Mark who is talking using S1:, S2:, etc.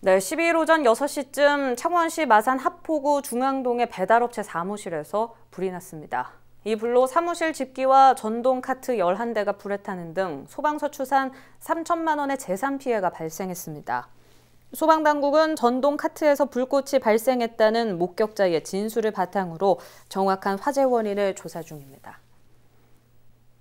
S1: 네, 12일 오전 6시쯤 창원시 마산 합포구 중앙동의 배달업체 사무실에서 불이 났습니다. 이 불로 사무실 집기와 전동 카트 11대가 불에 타는 등 소방서 추산 3천만 원의 재산 피해가 발생했습니다. 소방당국은 전동 카트에서 불꽃이 발생했다는 목격자의 진술을 바탕으로 정확한 화재 원인을 조사 중입니다.